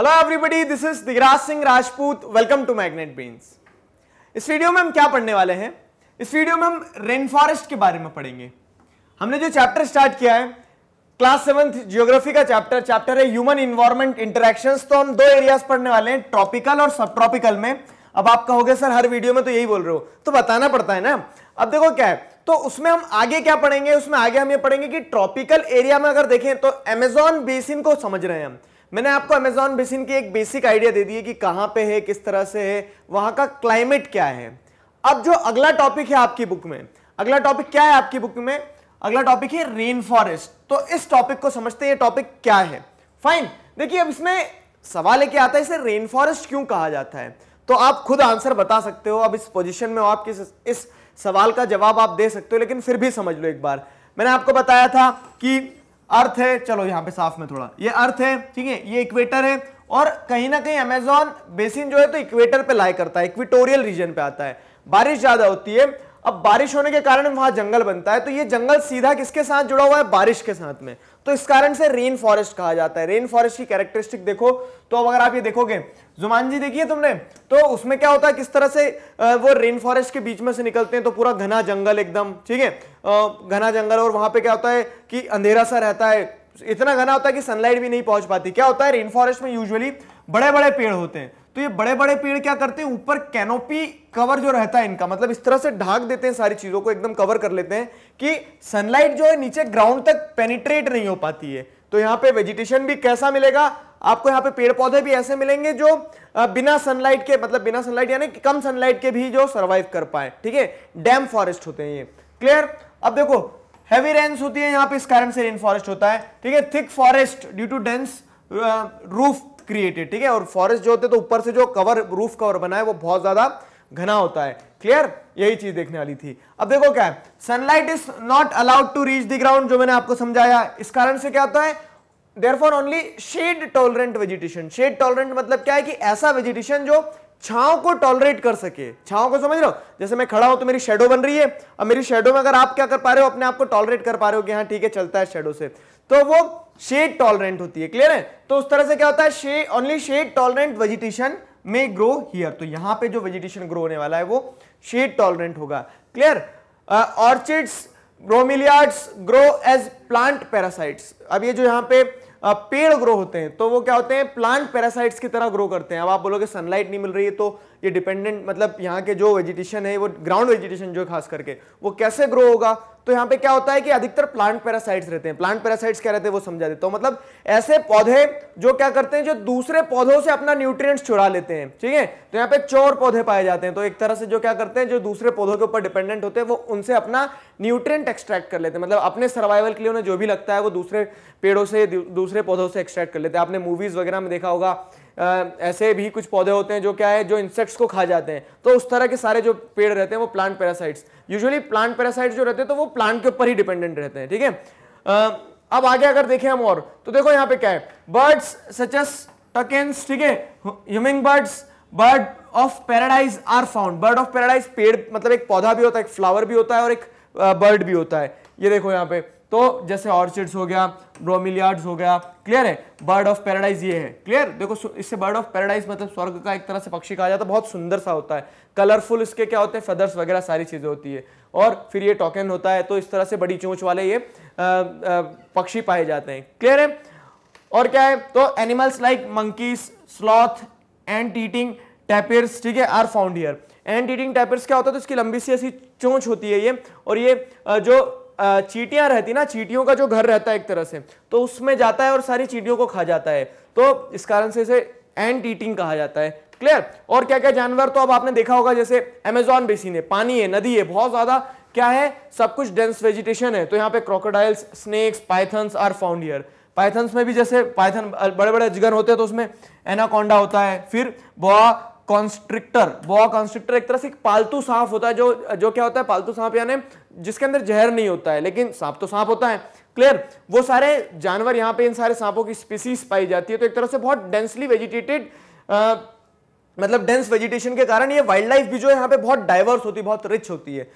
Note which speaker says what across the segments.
Speaker 1: hello everybody this is Digraj Singh Rajput welcome to Magnet Brains इस video में हम क्या पढ़ने वाले हैं इस वीडियो में हम रेन फॉरेस्ट के बारे में पढ़ेंगे हमने जो चैप्टर स्टार्ट किया है क्लास सेवंथ जियोग्राफी का चैप्टर चैप्टर है ह्यूमन इन्वायरमेंट इंटरेक्शन तो हम दो एरियाज पढ़ने वाले हैं ट्रॉपिकल और सब ट्रॉपिकल में अब आप कहोगे सर हर वीडियो में तो यही बोल रहे हो तो बताना पड़ता है ना अब देखो क्या है तो उसमें हम आगे क्या पढ़ेंगे उसमें आगे हम ये पढ़ेंगे कि ट्रॉपिकल एरिया में अगर देखें तो एमेजॉन बेसिन को समझ रहे हैं हम मैंने आपको अमेजॉन बेसिन की एक बेसिक आइडिया दे दी है कि कहां पे है किस तरह से है वहां का क्लाइमेट क्या है अब जो अगला टॉपिक है आपकी बुक में अगला टॉपिक क्या है आपकी बुक में अगला टॉपिक है रेन फॉरेस्ट तो इस टॉपिक को समझते हैं टॉपिक क्या है फाइन देखिए अब इसमें सवाल क्या आता है इसे रेन फॉरेस्ट क्यों कहा जाता है तो आप खुद आंसर बता सकते हो अब इस पोजिशन में आप किस इस सवाल का जवाब आप दे सकते हो लेकिन फिर भी समझ लो एक बार मैंने आपको बताया था कि अर्थ है चलो यहाँ पे साफ में थोड़ा ये अर्थ है ठीक है ये इक्वेटर है और कहीं ना कहीं अमेजोन बेसिन जो है तो इक्वेटर पे लाई करता है इक्वेटोरियल रीजन पे आता है बारिश ज्यादा होती है अब बारिश होने के कारण वहां जंगल बनता है तो ये जंगल सीधा किसके साथ जुड़ा हुआ है बारिश के साथ में तो इस कारण से रेन फॉरेस्ट कहा जाता है रेन फॉरेस्ट की कैरेक्टरिस्टिक देखो तो अब अगर आप ये देखोगे जुमान जी देखिए तुमने तो उसमें क्या होता है किस तरह से वो रेन फॉरेस्ट के बीच में से निकलते हैं तो पूरा घना जंगल एकदम ठीक है घना जंगल और वहां पे क्या होता है कि अंधेरा सा रहता है इतना घना होता है कि सनलाइट भी नहीं पहुंच पाती क्या होता है रेन फॉरेस्ट में यूजली बड़े बड़े पेड़ होते हैं तो ये बड़े बड़े पेड़ क्या करते हैं ऊपर कैनोपी कवर जो रहता है इनका मतलब इस तरह से ढाक देते हैं सारी चीजों को एकदम कवर कर लेते हैं कि सनलाइट जो है नीचे ग्राउंड तक पेनिट्रेट नहीं हो पाती है तो यहाँ पे वेजिटेशन भी कैसा मिलेगा आपको यहाँ पे पेड़ पौधे भी ऐसे मिलेंगे जो बिना सनलाइट के मतलब बिना सनलाइट यानी कम सनलाइट के भी जो सर्वाइव कर पाए ठीक है डैम फॉरेस्ट होते हैं ये क्लियर अब देखो हैवी रेन्स होती है यहाँ पे इस कारण से रेन फॉरेस्ट होता है ठीक है thick forest due to dense roof created ठीक है और फॉरेस्ट जो होते हैं तो ऊपर से जो कवर रूफ कवर बना है वो बहुत ज्यादा घना होता है क्लियर यही चीज देखने वाली थी अब देखो क्या है sunlight is not allowed to reach the ground जो मैंने आपको समझाया इस कारण से क्या होता है therefore only shade tolerant vegetation shade tolerant मतलब क्या है कि ऐसा वेजिटेशन जो छाव को टॉलरेट कर सके छाव को समझ लो जैसे मैं खड़ा हूं तो मेरी शेडो बन रही है अब मेरी शेडो में अगर आप क्या कर पा रहे हो अपने आप को टॉलरेट कर पा रहे हो कि हाँ ठीक है चलता है शेडो से तो वो शेड टॉलरेंट होती है क्लियर है तो उस तरह से क्या होता है शे only shade tolerant vegetation may grow here तो यहां पे जो वेजिटेशन ग्रो होने वाला है वो शेड टॉलरेंट होगा clear orchids bromeliads grow as plant parasites अब ये जो यहां पे uh, पेड़ ग्रो होते हैं तो वो क्या होते हैं प्लांट पैरासाइट्स की तरह ग्रो करते हैं अब आप बोलोगे सनलाइट नहीं मिल रही है तो ये डिपेंडेंट मतलब यहाँ के जो वेजिटेशन है वो ग्राउंड वेजिटेशन जो है खास करके वो कैसे ग्रो होगा तो यहाँ पे क्या होता है कि अधिकतर प्लांट पैरासाइट्स रहते हैं प्लांट पैरासाइट्स क्या रहते हैं वो समझा देता हूं मतलब ऐसे पौधे जो क्या करते हैं जो दूसरे पौधों से अपना न्यूट्रिएंट्स चुरा लेते हैं ठीक है तो यहां पे चोर पौधे पाए जाते हैं तो एक तरह से जो क्या करते हैं जो दूसरे पौधों के ऊपर डिपेंडेंट होते हैं वो उनसे अपना न्यूट्रिएंट एक्सट्रैक्ट कर लेते हैं मतलब अपने सर्वाइवल के लिए उन्हें जो भी लगता है वो दूसरे पेड़ों से दूसरे पौधों से एक्सट्रैक्ट कर लेते हैं आपने मूवीज वगैरह में देखा होगा ऐसे भी कुछ पौधे होते हैं जो क्या है जो इंसेक्ट्स को खा जाते हैं तो उस तरह के सारे जो पेड़ रहते हैं वो plant parasites usually plant parasites जो रहते हैं तो वो प्लांट के ऊपर ही डिपेंडेंट रहते हैं ठीक है अब आगे अगर देखें हम और तो देखो यहाँ पे क्या है बर्ड्स सचस टकेंस ठीक है humming birds bird of paradise are found bird of paradise पेड़ मतलब एक पौधा भी होता है एक फ्लावर भी होता है और एक बर्ड भी होता है ये देखो यहाँ पे तो जैसे ऑर्चिड्स हो गया ब्रोमिलियार्ड्स हो गया क्लियर है बर्ड ऑफ पैराडाइज ये है क्लियर देखो इससे बर्ड ऑफ पैराडाइज मतलब स्वर्ग का एक तरह से पक्षी कहा जाता है बहुत सुंदर सा होता है कलरफुल इसके क्या होते हैं फेदर्स वगैरह सारी चीज़ें होती है और फिर ये टोकन होता है तो इस तरह से बड़ी चोच वाले ये आ, आ, पक्षी पाए जाते हैं क्लियर है और क्या है तो animals like monkeys sloth ant eating tapirs ठीक है are found ant eating tapirs क्या होता है तो इसकी लंबी सी ऐसी चोच होती है ये और ये जो चीटियां रहती ना चीटियों का जो घर रहता है एक तरह से तो उसमें जाता है और सारी चीटियों को खा जाता है तो इस कारण से इसे एंट ईटिंग कहा जाता है क्लियर और क्या क्या जानवर तो अब आपने देखा होगा जैसे अमेजोन बेसिन है पानी है नदी है बहुत ज्यादा क्या है सब कुछ डेंस वेजिटेशन है तो यहाँ पे crocodiles snakes pythons are found here pythons में भी जैसे पाइथन बड़े बड़े अजगर होते हैं तो उसमें एनाकोंडा होता है फिर बोआ कॉन्स्ट्रिक्टर बोआ कॉन्स्ट्रिक्टर एक तरह से एक पालतू सांप होता है जो जो क्या होता है पालतू सांप यानी जिसके अंदर जहर नहीं होता है लेकिन सांप तो सांप होता है क्लियर वो सारे जानवर यहां पे इन सारे सांपों की स्पीसीज पाई जाती है तो एक तरह से बहुत डेंसली वेजिटेटेड मतलब डेंस वेजिटेशन के कारण ये वाइल्ड लाइफ भी जो है यहाँ पे बहुत डाइवर्स होती है बहुत रिच होती है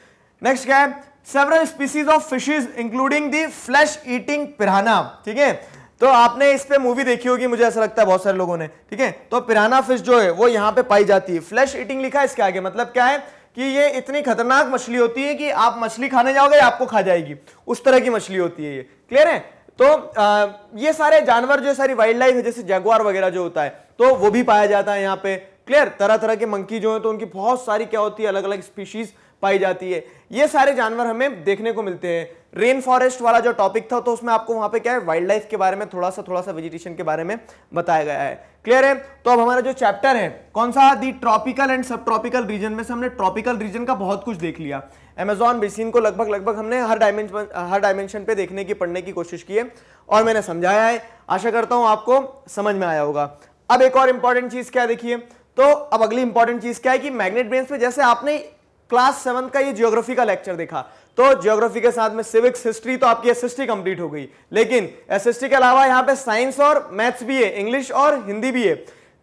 Speaker 1: नेक्स्ट क्या है several species of fishes including the flesh eating piranha ठीक है तो आपने इस पे मूवी देखी होगी मुझे ऐसा लगता है बहुत सारे लोगों ने ठीक है तो पिराना फिश जो है वो यहाँ पे पाई जाती है फ्लैश ईटिंग लिखा है इसके आगे मतलब क्या है कि ये इतनी खतरनाक मछली होती है कि आप मछली खाने जाओगे आपको खा जाएगी उस तरह की मछली होती है ये क्लियर है तो आ, ये सारे जानवर जो सारी वाइल्ड लाइफ है जैसे जगवार वगैरह जो होता है तो वो भी पाया जाता है यहाँ पे क्लियर तरह तरह के मंकी जो है तो उनकी बहुत सारी क्या होती है अलग अलग स्पीशीज पाई जाती है ये सारे जानवर हमें देखने को मिलते हैं रेन फॉरेस्ट वाला जो टॉपिक था तो उसमें आपको वहां पे क्या है वाइल्ड लाइफ के बारे में थोड़ा सा थोड़ा सा वेजिटेशन के बारे में बताया गया है क्लियर है तो अब हमारा जो चैप्टर है कौन सा the tropical and subtropical region में से हमने ट्रॉपिकल रीजन का बहुत कुछ देख लिया एमेजॉन बेसिन को लगभग लगभग हमने हर डायमेंशन हर डायमेंशन पे देखने की पढ़ने की कोशिश की है और मैंने समझाया है आशा करता हूं आपको समझ में आया होगा अब एक और इंपॉर्टेंट चीज़ क्या देखिए तो अब अगली इंपॉर्टेंट चीज़ क्या है कि मैग्नेट ब्रेन में जैसे आपने क्लास सेवन का ये जियोग्राफी का लेक्चर देखा तो ज्योग्राफी के साथ में सिविक्स हिस्ट्री तो आपकी एसएसटी कंप्लीट हो गई लेकिन एसएसटी के अलावा यहाँ पे साइंस और मैथ्स भी है इंग्लिश और हिंदी भी है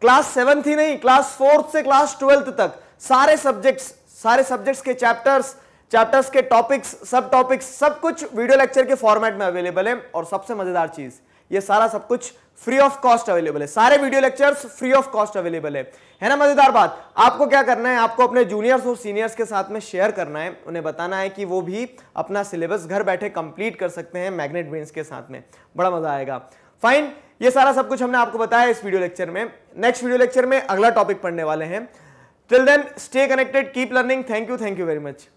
Speaker 1: क्लास सेवन ही नहीं क्लास फोर्थ से क्लास ट्वेल्थ तक सारे सब्जेक्ट्स सारे सब्जेक्ट्स के चैप्टर्स चैप्टर्स के टॉपिक्स सब टॉपिक्स सब कुछ वीडियो लेक्चर के फॉर्मेट में अवेलेबल है और सबसे मजेदार चीज़ ये सारा सब कुछ फ्री ऑफ कॉस्ट अवेलेबल है सारे video lectures free of cost available है है ना मजेदार बात आपको क्या करना है आपको अपने जूनियर्स और सीनियर्स के साथ में शेयर करना है उन्हें बताना है कि वो भी अपना सिलेबस घर बैठे कंप्लीट कर सकते हैं मैग्नेट ब्रेन्स के साथ में बड़ा मजा आएगा फाइन ये सारा सब कुछ हमने आपको बताया इस वीडियो लेक्चर में नेक्स्ट वीडियो लेक्चर में अगला टॉपिक पढ़ने वाले हैं till then stay connected keep learning thank you thank you very much